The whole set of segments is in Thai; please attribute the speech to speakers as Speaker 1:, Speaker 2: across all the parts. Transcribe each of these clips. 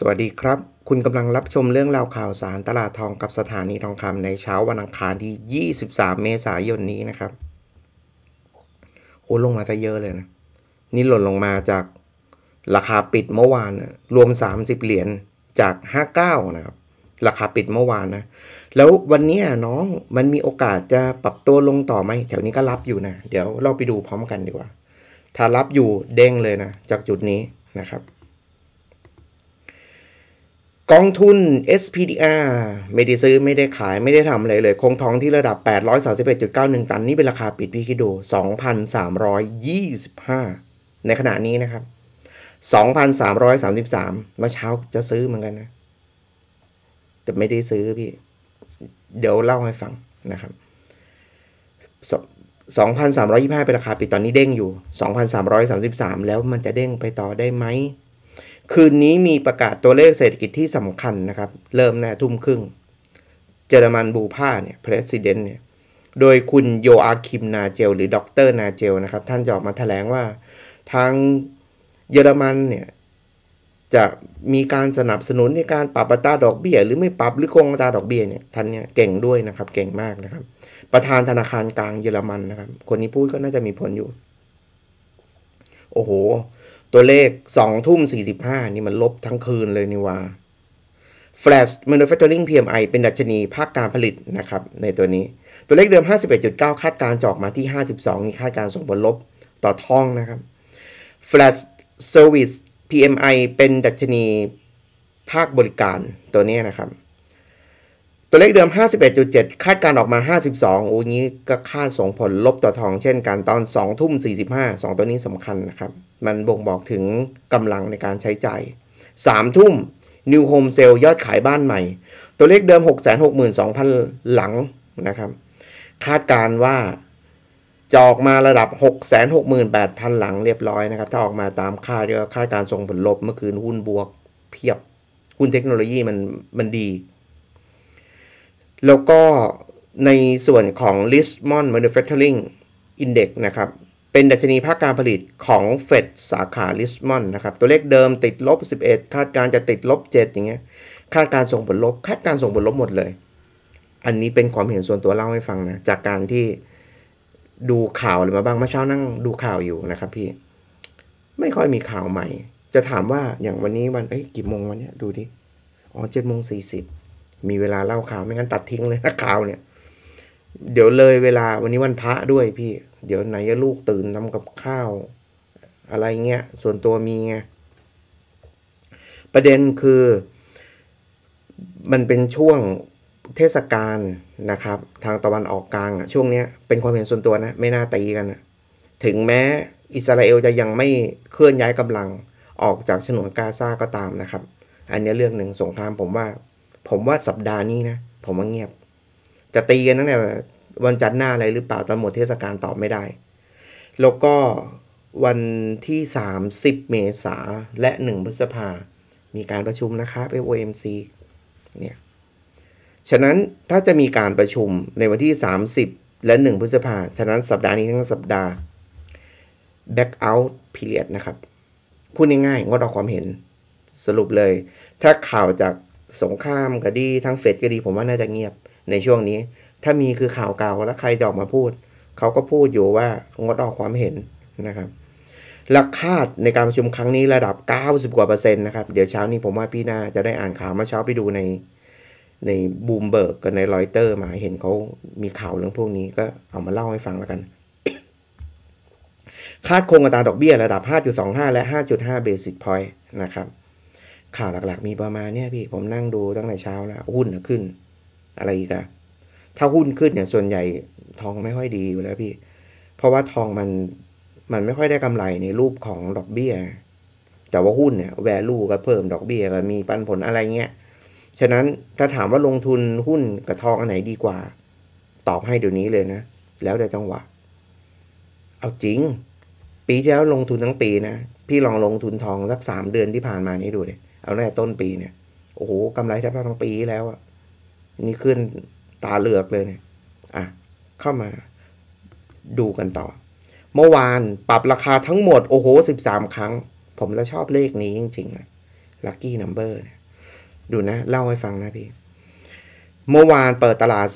Speaker 1: สวัสดีครับ คุณกำลังรับชมเรื่องราวข่าวสารตลาดทองกับสถานีทองคำในเช้าวันอังคารที่ 23 เมษายนนี้นะครับ โอ้ลงมาแต่เยอะเลยนะ นี่หล่นลงมาจาก ราคาปิดเมื่อวานนะรวม 30 เหรียญจาก 59 นะครับ ราคาปิดเมื่อวานนะ แล้ววันนี้น้องมันมีโอกาสจะปรับตัวลงต่อไหมแถวนี้ก็รับอยู่นะ เดี๋ยวเราไปดูพร้อมกันดีกว่า ถ้ารับอยู่เด้งเลยนะจากจุดนี้นะครับกองทุน SPDR ไม่ได้ซื้อไม่ได้ขายไม่ได้ทำอะไรเลย คงท้องที่ระดับ 831.91 ตันนี่เป็นราคาปิดพี่คิดดู2,325 ในขณะนี้นะครับ 2,333มาเช้าจะซื้อเหมือนกันนะ แต่ไม่ได้ซื้อพี่ เดี๋ยวเล่าให้ฟังนะครับ 2,325 เป็นราคาปิดตอนนี้เด้งอยู่ 2,333 แล้วมันจะเด้งไปต่อได้ไหมคืนนี้มีประกาศตัวเลขเศรษฐกิจที่สำคัญนะครับ เริ่มหน้าทุ่มครึ่งเยอรมันบูพาเนี่ยประธานเนี่ย โดยคุณโยอาคิมนาเจล หรือ ดร นาเจลนะครับ ท่านจะออกมาแถลงว่า ทางเยอรมันเนี่ย จะมีการสนับสนุนในการปรับอัตราดอกเบี้ย หรือไม่ปรับหรือคงอัตราดอกเบี้ยเนี่ย ท่านเนี่ยเก่งด้วยนะครับ เก่งมากนะครับ ประธานธนาคารกลางเยอรมันนะครับ คนนี้พูดก็น่าจะมีผลอยู่ โอ้โหตัวเลข 2 ทุ่ม 45 นี่มันลบทั้งคืนเลยนี่ว่า Flash Manufacturing PMI เป็นดัชนีภาคการผลิตนะครับในตัวนี้ ตัวเลขเดิม 51.9 คาดการจอกมาที่ 52 นี่คาดการส่งผลลบต่อท่องนะครับ Flash Service PMI เป็นดัชนีภาคบริการตัวนี้นะครับตัวเลขเดิม 51.7 คาดการออกมา 52โอ้นี้ก็คาดส่งผลลบต่อทองเช่นกันตอน 2 ทุ่ม 45 2 ตัวนี้สำคัญนะครับ มันบ่งบอกถึงกำลังในการใช้ใจ่าย3ทุ่ม New Home Sale ยอดขายบ้านใหม่ ตัวเลขเดิม 662,000 หลังนะครับ คาดการว่าจะออกมาระดับ 668,000 หลังเรียบร้อยนะครับ ถ้าออกมาตามคาดก็คาดการส่งผลลบเมื่อคืนหุ้นบวกเพียบหุ้นเทคโนโลยีมันมันดีแล้วก็ในส่วนของ Lismon Manufacturing Index นะครับ เป็นดัชนีภาคการผลิตของเฟดสาขาลิสมอนนะครับ ตัวเลขเดิมติดลบ 11คาดการจะติดลบ 7 อย่างเงี้ยคาดการส่งผลลบคาดการส่งผลลบหมดเลย อันนี้เป็นความเห็นส่วนตัวเล่าให้ฟังนะ จากการที่ดูข่าวหรือมาบ้างเมื่อเช้านั่งดูข่าวอยู่นะครับพี่ ไม่ค่อยมีข่าวใหม่ จะถามว่าอย่างวันนี้วันเอ้ยกี่โมงวันเนี้ยดูดิอ๋อเจ็ดโมงสี่สิบมีเวลาเล่าข่าว ไม่งั้นตัดทิ้งเลยนะข่าวเนี่ย เดี๋ยวเลยเวลาวันนี้วันพระด้วยพี่ เดี๋ยวไหนจะลูกตื่นทำกับข้าว อะไรเงี้ยส่วนตัวมีไงประเด็นคือ มันเป็นช่วงเทศกาลนะครับ ทางตะวันออกกลางอะช่วงเนี้ยเป็นความเห็นส่วนตัวนะ ไม่น่าตีกันนะถึงแม้อิสราเอลจะยังไม่เคลื่อนย้ายกำลังออกจากฉนวนกาซาก็ตามนะครับ อันนี้เรื่องหนึ่งสงครามผมว่าผมว่าสัปดาห์นี้นะ ผมว่าเงียบ จะตีกันตั้งแต่วันจันทร์หน้าอะไรหรือเปล่าตอนหมดเทศกาลตอบไม่ได้ แล้วก็วันที่ 30 เมษาและ 1 พฤษภา มีการประชุมนะครับ FOMC เนี่ยฉะนั้นถ้าจะมีการประชุมในวันที่ 30 และ 1 พฤษภา ฉะนั้นสัปดาห์นี้ทั้งสัปดาห์ back out period นะครับ พูดง่ายๆงดออกความเห็นสรุปเลย ถ้าข่าวจากสงครามก็ดีทั้งเฟดก็ดีผมว่าน่าจะเงียบในช่วงนี้ ถ้ามีคือข่าวเก่าแล้วใครจะออกมาพูด เขาก็พูดอยู่ว่างดออกความเห็นนะครับหลักคาดในการประชุมครั้งนี้ระดับ90 กว่าเปอร์เซ็นต์นะครับ เดี๋ยวเช้านี้ผมว่าพี่น่าจะได้อ่านข่าวเมื่อเช้าไปดูในในบูมเบิร์กกับในรอยเตอร์มาเห็นเขามีข่าวเรื่องพวกนี้ก็เอามาเล่าให้ฟังแล้วกัน คาดคงอัตราดอกเบี้ยระดับ 5.25 และ 5.5เบสิสพอยต์นะครับข่าวหลัก ๆ มีประมาณเนี้ยพี่ผมนั่งดูตั้งแต่เช้าแล้ว หุ้นขึ้นอะไรอีกอะถ้าหุ้นขึ้นเนี่ยส่วนใหญ่ทองไม่ค่อยดีอยู่แล้วพี่ เพราะว่าทองมันมันไม่ค่อยได้กำไรในรูปของดอกเบี้ย แต่ว่าหุ้นเนี่ยแวลูก็เพิ่มดอกเบี้ยก็มีปันผลอะไรเงี้ยฉะนั้นถ้าถามว่าลงทุนหุ้นกับทองอันไหนดีกว่า ตอบให้เดี๋ยวนี้เลยนะแล้วแต่จังหวะเอาจริง ปีที่แล้วลงทุนทั้งปีนะพี่ลองลงทุนทองสักสามเดือนที่ผ่านมานี้ดูดิเอาแน่ต้นปีเนี่ย โอ้โห กำไรแทบทั้งปีแล้วอะนี่ขึ้นตาเหลือกเลยเนี่ย อ่ะ เข้ามาดูกันต่อ เมื่อวานปรับราคาทั้งหมด โอ้โหสสิบามครั้ง ผมละชอบเลขนี้จริงๆนะลัคกี้นัมเบอร์ดูนะ เล่าให้ฟังนะพี่ เมื่อวานเปิดตลาด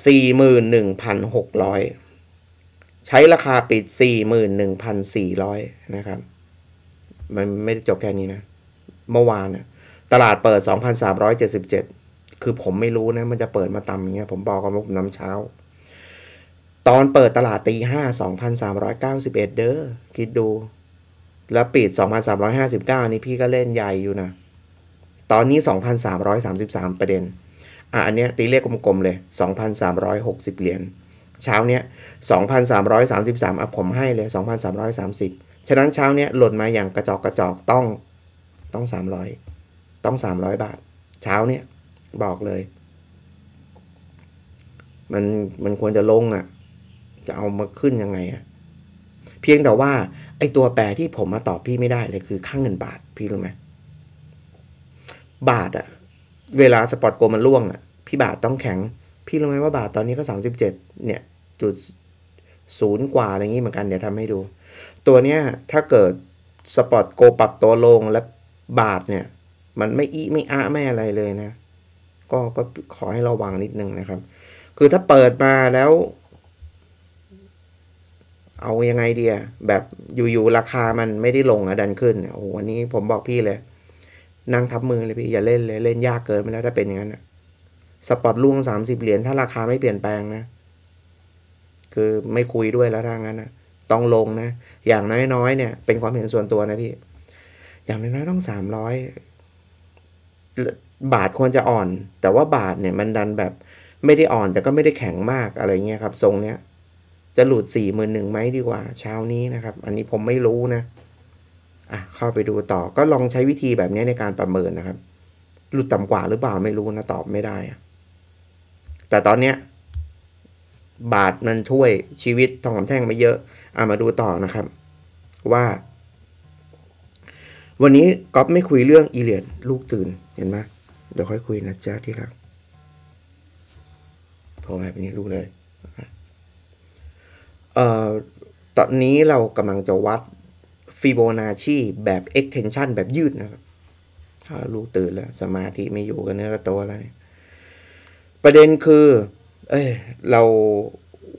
Speaker 1: 41,600 ใช้ราคาปิด 41,400นะครับมันไม่ได้จบแค่นี้นะ เมื่อวานนะตลาดเปิด 2,377 คือผมไม่รู้นะ มันจะเปิดมาต่ำอย่างเงี้ยผมบอกกับวุกน้ำเช้า ตอนเปิดตลาดตีห้า2,391 เด้อคิดดู แล้วปิด 2,359 นี่พี่ก็เล่นใหญ่อยู่นะ ตอนนี้ 2,333 ประเด็น อ่ะอันเนี้ยตีเลขกลมๆเลย 2,360 เหรียญ เช้าเนี้ย 2,333อ่ะผมให้เลย 2,330ฉะนั้นเช้าเนี้ยหล่นมาอย่างกระจอกกระจอกต้องต้อง300ต้อง 300 บาท เช้าเนี้ยบอกเลยมันมันควรจะลงอะ่ะ จะเอามาขึ้นยังไงอะ่ะ เพียงแต่ว่า ไอตัวแปรที่ผมมาตอบพี่ไม่ได้เลยคือค่างเงินบาทพี่รู้ไหม บาทอะ่ะ เวลาสปอร์ตโกมันล่วงอะ่ะ พี่บาทต้องแข็ง พี่รู้ไหมว่าบาทตอนนี้ก็ 37 เนี่ย จุดศูนย์กว่าอะไรอย่างนี้เหมือนกันเดี๋ยวทำให้ดู ตัวเนี้ย ถ้าเกิดสปอร์ตโกปรับตัวลงและบาทเนี่ย มันไม่อีไม่อะไม่อะไรเลยนะ ก็ก็ขอให้ระวังนิดนึงนะครับ คือถ้าเปิดมาแล้ว เอายังไงเดียแบบอยู่ๆราคามันไม่ได้ลงอะดันขึ้นโอ้โหวันนี้ผมบอกพี่เลย นั่งทับมือเลยพี่ อย่าเล่นเลยเล่นยากเกินไปแล้วถ้าเป็นอย่างนั้นสปอร์ตล่วงสามสิบเหรียญถ้าราคาไม่เปลี่ยนแปลงนะคือไม่คุยด้วยแล้วทางนั้นนะต้องลงนะ อย่างน้อยๆเนี่ยเป็นความเห็นส่วนตัวนะพี่ อย่างน้อยๆต้องสามร้อยบาทควรจะอ่อน แต่ว่าบาทเนี่ยมันดันแบบไม่ได้อ่อนแต่ก็ไม่ได้แข็งมากอะไรเงี้ยครับทรงเนี้ย จะหลุดสี่หมื่นหนึ่งไหมดีกว่า เช้านี้นะครับ อันนี้ผมไม่รู้นะอ่ะเข้าไปดูต่อก็ลองใช้วิธีแบบนี้ในการประเมินนะครับ หลุดต่ำกว่าหรือเปล่าไม่รู้นะตอบไม่ได้แต่ตอนเนี้ยบาทมันช่วยชีวิตทองคำแท่งไม่เยอะเอามาดูต่อนะครับ ว่า วันนี้ก๊อฟไม่คุยเรื่องอีเลียน ลูกตื่นเห็นไหมเดี๋ยวค่อยคุยนะจ๊ะที่รักโทรมาแบบนี้รู้เลยเอ่อตอนนี้เรากำลังจะวัดฟิโบนาชีแบบ extension แบบยืดนะครับลูกตื่นแล้วสมาธิไม่อยู่กับเนื้อกับตัวแล้วประเด็นคือเอ้ยเรา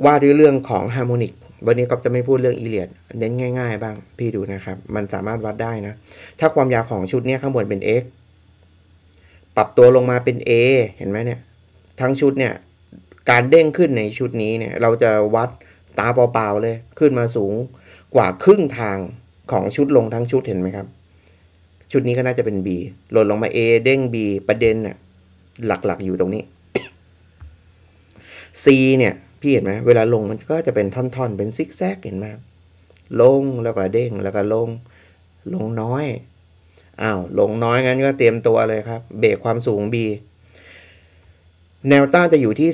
Speaker 1: ว่าด้วยเรื่องของฮาร์โมนิก วันนี้ก็จะไม่พูดเรื่องอีเลียดเน้นง่ายๆบ้าง พี่ดูนะครับ มันสามารถวัดได้นะ ถ้าความยาวของชุดนี้ข้างบนเป็น x ปรับตัวลงมาเป็น a เห็นไหมเนี่ย ทั้งชุดเนี่ย การเด้งขึ้นในชุดนี้เนี่ย เราจะวัดตาเปล่าๆเลย ขึ้นมาสูงกว่าครึ่งทางของชุดลงทั้งชุดเห็นไหมครับ ชุดนี้ก็น่าจะเป็น b หล่นลงมา a เด้ง b ประเด็นน่ะหลักๆอยู่ตรงนี้ C เนี่ยพี่เห็นไหมเวลาลงมันก็จะเป็นท่อนๆเป็นซิกแซกเห็นไหมลงแล้วก็เด้งแล้วก็ลง ลงน้อยอ้าวลงน้อยงั้นก็เตรียมตัวเลยครับ เบรกความสูง B แนวต้านจะอยู่ที่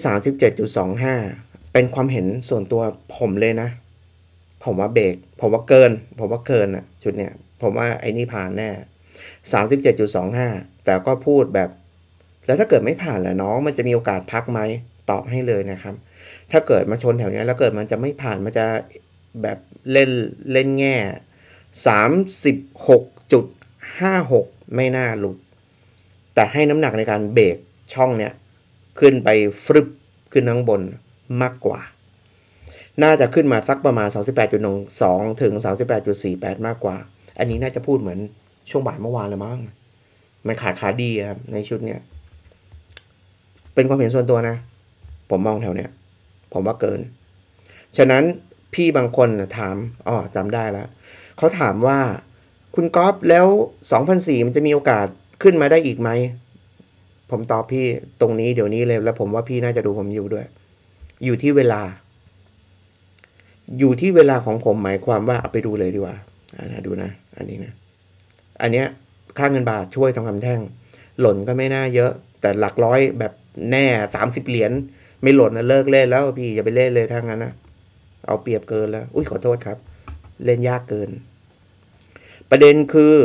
Speaker 1: 37.25 เป็นความเห็นส่วนตัวผมเลยนะ ผมว่าเบรกผมว่าเกิน ผมว่าเกินอะชุดเนี้ยผมว่าไอ้นี่ผ่านแน่37.25 แต่ก็พูดแบบ แล้วถ้าเกิดไม่ผ่านล่ะน้องมันจะมีโอกาสพักไหมตอบให้เลยนะครับ ถ้าเกิดมาชนแถวนี้แล้วเกิดมันจะไม่ผ่าน มันจะแบบเล่นเล่นแง่ 36.56 ไม่น่าหลุด แต่ให้น้ำหนักในการเบรกช่องเนี้ย ขึ้นไปฟรึบ ขึ้นทั้งบนมากกว่า น่าจะขึ้นมาสักประมาณ38.12ถึง 38.48 มากกว่า อันนี้น่าจะพูดเหมือนช่วงบ่ายเมื่อวานเลยมั้งมันขาดขาดีครับ ในชุดเนี้ย เป็นความเห็นส่วนตัวนะผมมองแถวเนี้ยผมว่าเกิน ฉะนั้นพี่บางคนถาม อ๋อจำได้แล้ว เขาถามว่า คุณก๊อฟแล้ว 2004มันจะมีโอกาสขึ้นมาได้อีกไหม ผมตอบพี่ตรงนี้เดี๋ยวนี้เลยแล้วผมว่าพี่น่าจะดูผมอยู่ด้วย อยู่ที่เวลา อยู่ที่เวลาของผมหมายความว่าเอาไปดูเลยดีกว่าอานะดูนะ อันนี้นะ อันเนี้ยค่าเงินบาทช่วยทองคำแท่ง หล่นก็ไม่น่าเยอะ แต่หลักร้อยแบบแน่สสามิบเหรียญไม่โหลดนะเลิกเล่นแล้วพี่ อย่าไปเล่นเลยทางนั้นนะเอาเปรียบเกินแล้ว อุ้ยขอโทษครับ เล่นยากเกิน ประเด็นคือ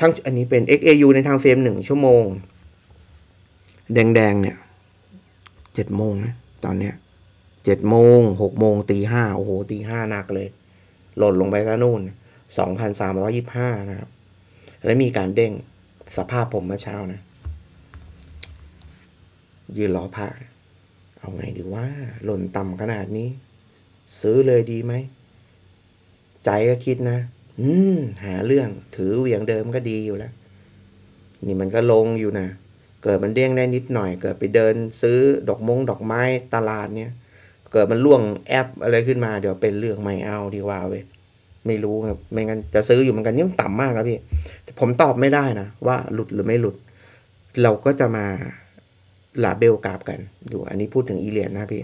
Speaker 1: ทั้งอันนี้เป็น XAU ในทางเฟรมหนึ่งชั่วโมง แดงๆเนี่ยเจ็ดโมงนะตอนเนี้ยเจ็ดโมงหกโมง ตีห้าโอ้โหตีห้าหนักเลย หลดลงไปซะนู่นสองพันสามร้อยิบห้านะครับ แล้วมีการเด้งสภาพผมเมื่อเช้านะ ยืนรอพระเอาไงดีว่าหล่นต่ำขนาดนี้ ซื้อเลยดีไหม ใจก็คิดนะอืมหาเรื่องถือเหวี่ยงเดิมก็ดีอยู่แล้วนี่มันก็ลงอยู่นะเกิดมันเด้งได้นิดหน่อย เกิดไปเดิน ซื้อดอกมงดอกไม้ตลาดเนี่ย เกิดมันล่วงแอปอะไรขึ้นมาเดี๋ยวเป็นเรื่องไม่เอาดีกว่าเว้ยไม่รู้ครับไม่งั้นจะซื้ออยู่เหมือนกันนี่มันต่ำมากครับพี่ผมตอบไม่ได้นะว่าหลุดหรือไม่หลุด เราก็จะมาลาเบลกราฟกัน ดูอันนี้พูดถึงอีเลียนนะพี่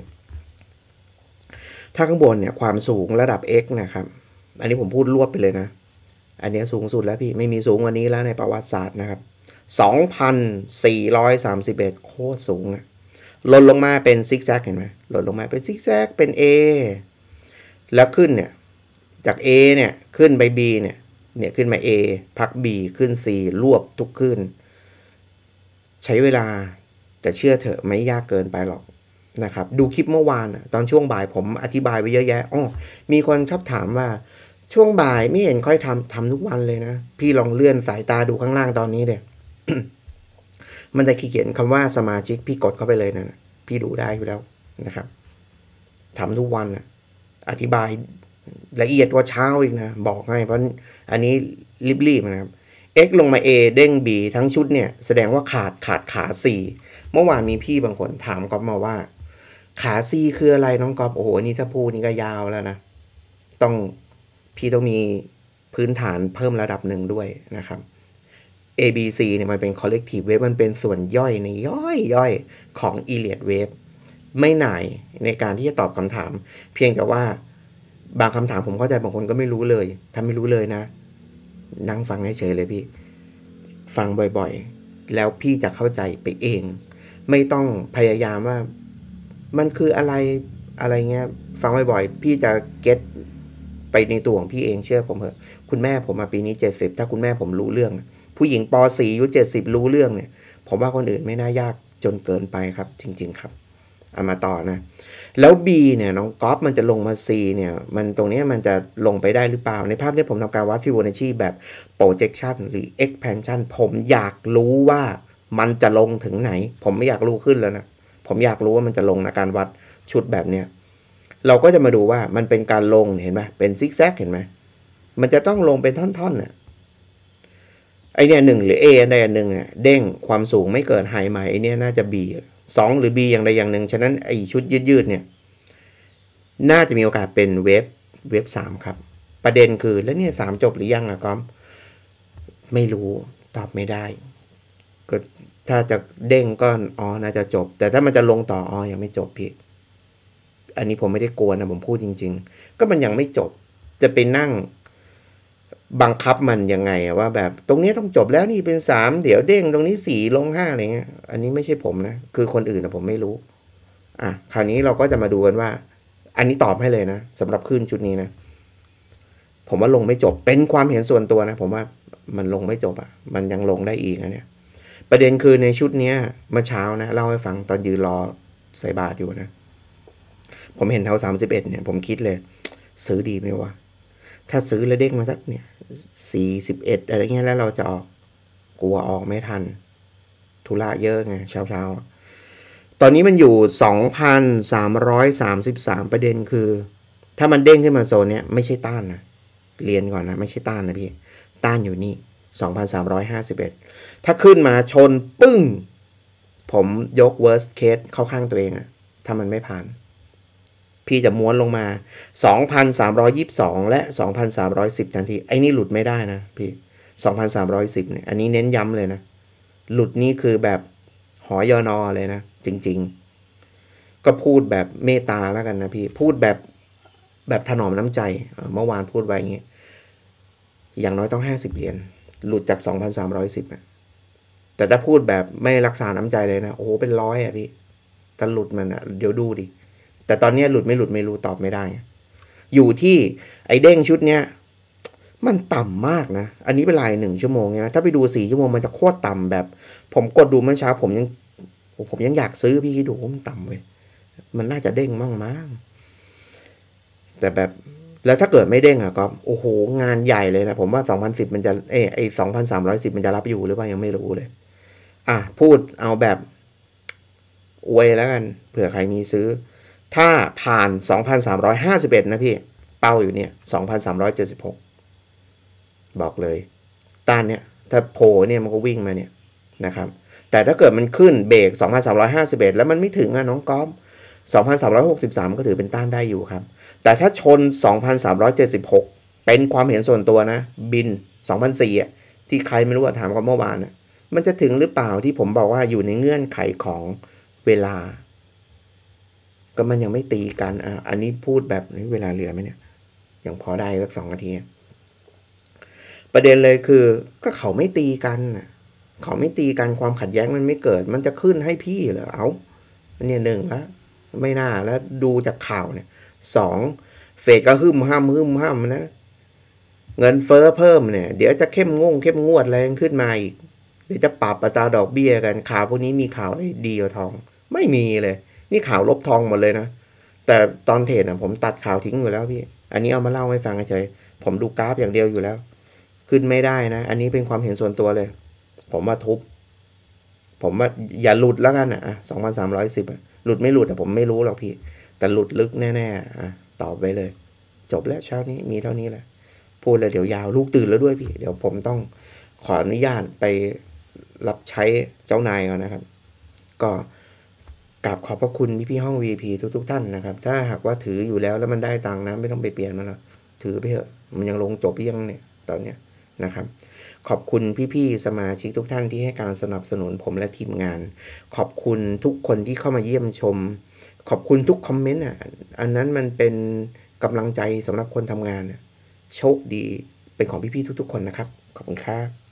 Speaker 1: ถ้าข้างบนเนี่ย ความสูงระดับ x นะครับ อันนี้ผมพูดรวบไปเลยนะ อันนี้สูงสุดแล้วพี่ ไม่มีสูงกว่านี้แล้วในประวัติศาสตร์นะครับ 2,431โคตรสูงอะลดลงมาเป็นซิกแซกเห็นไหมลดลงมาเป็นซิกแซกเป็น A แล้วขึ้นเนี่ย จาก A เนี่ย ขึ้นไป B เนี่ยเนี่ยขึ้นมา A พัก B ขึ้น C รวบทุกขึ้นใช้เวลาแต่เชื่อเถอะไม่ยากเกินไปหรอกนะครับ ดูคลิปเมื่อวานตอนช่วงบ่ายผมอธิบายไปเยอะแยะอ๋อมีคนชอบถามว่า ช่วงบ่ายไม่เห็นค่อยทำทำทุกวันเลยนะพี่ลองเลื่อนสายตาดูข้างล่างตอนนี้เดี๋ยมันจะขีเขียนคำว่าสมาชิก พี่กดเข้าไปเลยนะพี่ดูได้อยู่แล้วนะครับทำทุกวันอธิบายละเอียดกว่าเช้าอีกนะบอกให้เพราะอันนี้รีบๆนะครับ x ลงมา a เด้ง b ทั้งชุดเนี่ย แสดงว่าขาดขาดขา c เมื่อวานมีพี่บางคนถามก๊อฟมาว่า ขา c คืออะไรน้องก๊อฟโอ้โหนี่ถ้าพูดนี่ก็ยาวแล้วนะต้องพี่ต้องมีพื้นฐานเพิ่มระดับหนึ่งด้วยนะครับ a b c เนี่ยมันเป็น collective wave มันเป็นส่วนย่อยในย่อยย่อยของ e l i o t wave ไม่หน่ายในการที่จะตอบคำถาม เพียงแต่ว่า บางคำถามผมเข้าใจบางคนก็ไม่รู้เลยถ้าไม่รู้เลยนะนั่งฟังให้เฉยเลยพี่ ฟังบ่อยๆ แล้วพี่จะเข้าใจไปเอง ไม่ต้องพยายามว่า มันคืออะไรอะไรเงี้ยฟังบ่อยๆพี่จะเก็ตไปในตัวของพี่เองเชื่อผมเถอะ คุณแม่ผมมาปีนี้เจ็ดสิบถ้าคุณแม่ผมรู้เรื่อง ผู้หญิงป .4 อายุเจ็ดสิบรู้เรื่องเนี่ยผมว่าคนอื่นไม่น่ายากจนเกินไปครับ จริง ๆครับเอามาต่อนะ แล้ว B เนี่ยน้องกอฟมันจะลงมา C เนี่ย มันตรงนี้มันจะลงไปได้หรือเปล่าในภาพนี้ผมทำการวัดฟิโบนัชชีแบบ projection หรือ expansion ผมอยากรู้ว่ามันจะลงถึงไหน ผมไม่อยากรู้ขึ้นแล้วนะผมอยากรู้ว่ามันจะลงในะการวัดชุดแบบเนี้ยเราก็จะมาดูว่ามันเป็นการลงเห็นไหมเป็นซิกแซกเห็นไหม มันจะต้องลงเป็นท่อนๆน่ะไอเนี่ยหนึ่งหรือ A อันใดอันหนึ่งอ่ะเด้งความสูงไม่เกินไฮใหม่ไอเนี่ยน่าจะ B สองหรือ B อย่างใดอย่างหนึ่งฉะนั้นไอชุดยืดๆเนี่ยน่าจะมีโอกาสเป็นเวฟเวฟสามครับประเด็นคือแล้วเนี่ยสามจบหรือยังอะก๊อมไม่รู้ตอบไม่ได้ก็ถ้าจะเด้งก็อ๋อน่าจะจบ แต่ถ้ามันจะลงต่ออ๋อยังไม่จบพี่อันนี้ผมไม่ได้กลัวนะผมพูดจริง ๆ ก็มันยังไม่จบจะไปนั่งบังคับมัน ยังไงว่าแบบ ตรงนี้ต้องจบแล้วนี่เป็นสามเดี๋ยวเด้ง ตรงนี้สี่ลงห้าอะไรเงี้ยอันนี้ไม่ใช่ผมนะ คือคนอื่นนะผมไม่รู้ อ่ะ คราวนี้เราก็จะมาดูกันว่า อันนี้ตอบให้เลยนะสำหรับขึ้นชุดนี้นะผมว่าลงไม่จบเป็นความเห็นส่วนตัวนะผมว่ามันลงไม่จบอะ่ะ มันยังลงได้อีกนะเนี่ย ประเด็นคือในชุดเนี้ยเมื่อเช้านะเล่าให้ฟังตอนยืนรอใส่บาทอยู่นะผมเห็นเท่าสามสิบเอ็ดเนี่ยผมคิดเลย ซื้อดีไหมวะถ้าซื้อแล้วเด้งมาสักเนี่ยสสี่ิบเอ็ดอะไรเงี้ยแล้วเราจะออกกลัวออกไม่ทัน ธุระเยอะไงเช้าเช้า ตอนนี้มันอยู่สสสสอองพันาามมร้ยิบสามประเด็นคือ ถ้ามันเด้งขึ้นมาโซนเนี้ยไม่ใช่ต้านนะเรียนก่อนนะ ไม่ใช่ต้านนะพี่ ต้านอยู่นี่สสสอองพันาามร้้ยหิบเอ็ดถ้าขึ้นมาชนปึ้ง ผมยก worst case เข้าข้างตัวเองอะถ้ามันไม่ผ่านพี่จะม้วนลงมา 2,322 และ 2,310 ทันที ไอ้นี่หลุดไม่ได้นะ พี่ 2,310 เนี่ย อันนี้เน้นย้ำเลยนะ หลุดนี่คือแบบหอยอนอเลยนะ จริงๆ ก็พูดแบบเมตตาแล้วกันนะพี่ พูดแบบแบบถนอมน้ำใจ เมื่อวานพูดไว้อย่างนี้อย่างน้อยต้อง 50 เหรียญ หลุดจาก 2,310นะแต่ถ้าพูดแบบไม่รักษาน้ำใจเลยนะ โอ้ เป็นร้อยอะพี่ถ้าหลุดมันอะเดี๋ยวดูดิแต่ตอนนี้หลุดไม่หลุดไม่รู้ตอบไม่ได้ อยู่ที่ไอ้เด้งชุดเนี้ยมันต่ำมากนะ อันนี้เป็นลายหนึ่งชั่วโมงไงถ้าไปดูสี่ชั่วโมง มันจะโคตรต่ำแบบ ผมกดดูเมื่อเช้าผมยังผมยังอยากซื้อพี่คิดดูมันต่ำเว้ยมันน่าจะเด้งมั่งมั่งแต่แบบแล้วถ้าเกิดไม่เด้งอะก็โอ้โห งานใหญ่เลยนะ ผมว่าสองพันสิบมันจะเอไอสองพันสามร้อยสิบมันจะรับอยู่หรือเปล่ายังไม่รู้เลย อ่ะพูดเอาแบบอวยแล้วกัน เผื่อใครมีซื้อถ้าผ่าน 2,351 นะพี่ เป้าอยู่เนี่ย 2,376 บอกเลย ต้านเนี่ย ถ้าโผล่เนี่ยมันก็วิ่งมาเนี่ย นะครับ แต่ถ้าเกิดมันขึ้นเบรก2,351 แล้วมันไม่ถึงอะน้องก๊อฟ2,363ก็ถือเป็นต้านได้อยู่ครับ แต่ถ้าชน 2,376 เป็นความเห็นส่วนตัวนะบิน 2,004่ะที่ใครไม่รู้อะถามกันเมื่อวานอะมันจะถึงหรือเปล่าที่ผมบอกว่าอยู่ในเงื่อนไขของเวลาก็มันยังไม่ตีกัน อ่ะอันนี้พูดแบบเวลาเหลือไหมเนี่ย ยังพอได้สักสองนาที ประเด็นเลยคือ ก็เขาไม่ตีกันเขาไม่ตีกันความขัดแย้งมันไม่เกิด มันจะขึ้นให้พี่เหรอ เอาอันนี้หนึ่งละไม่น่าแล้วดูจากข่าวเนี่ยสองเฟดก็หึมห้ามหึมห้ามนะ เงินเฟอ้อเพิ่มเนี่ย เดี๋ยวจะเข้มงงเข้มงวดแรงขึ้นมาอีกเดี๋ยวจะปรับประจาดอกเบี้ยกันข่าวพวกนี้มีข่าวอะไรดีกว่าทอง ไม่มีเลยนี่ข่าวลบทองหมดเลยนะแต่ตอนเทรดนะผมตัดข่าวทิ้งอยู่แล้วพี่ อันนี้เอามาเล่าให้ฟังเฉยผมดูกราฟอย่างเดียวอยู่แล้ว ขึ้นไม่ได้นะ อันนี้เป็นความเห็นส่วนตัวเลย ผมว่าทุบผมว่าอย่าหลุดแล้วกันอ่ะสองพันสามร้อยสิบหลุดไม่หลุดแต่ผมไม่รู้หรอกพี่ แต่หลุดลึกแน่ ๆ อ่ะตอบไปเลย จบแล้วเช้านี้มีเท่านี้แหละพูดเลยเดี๋ยวยาวลูกตื่นแล้วด้วยพี่ เดี๋ยวผมต้องขออนุญาตไปรับใช้เจ้านายก่อนนะครับ ก็กราบขอบพระคุณพี่พี่ห้อง VIP ทุกทุกท่านนะครับถ้าหากว่าถืออยู่แล้วแล้วมันได้ตังค์นะไม่ต้องไปเปลี่ยนมันลกถือไปเถอะมันยังลงจบยังเนี่ยตอนเนี้ยนะครับ ขอบคุณพี่ๆสมาชิกทุกท่านที่ให้การสนับสนุนผมและทีมงาน ขอบคุณทุกคนที่เข้ามาเยี่ยมชม ขอบคุณทุกคอมเมนต์อ่ะอันนั้นมันเป็นกำลังใจสำหรับคนทำงานโชคดีเป็นของพี่ๆทุก ๆ คนนะครับ ขอบคุณครับ